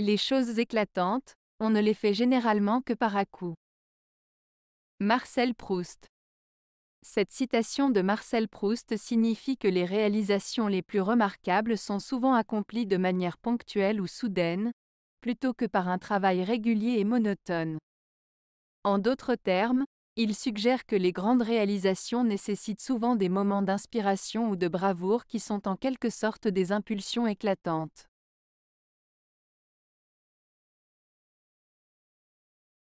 Les choses éclatantes, on ne les fait généralement que par à-coup. Marcel Proust. Cette citation de Marcel Proust signifie que les réalisations les plus remarquables sont souvent accomplies de manière ponctuelle ou soudaine, plutôt que par un travail régulier et monotone. En d'autres termes, il suggère que les grandes réalisations nécessitent souvent des moments d'inspiration ou de bravoure qui sont en quelque sorte des impulsions éclatantes.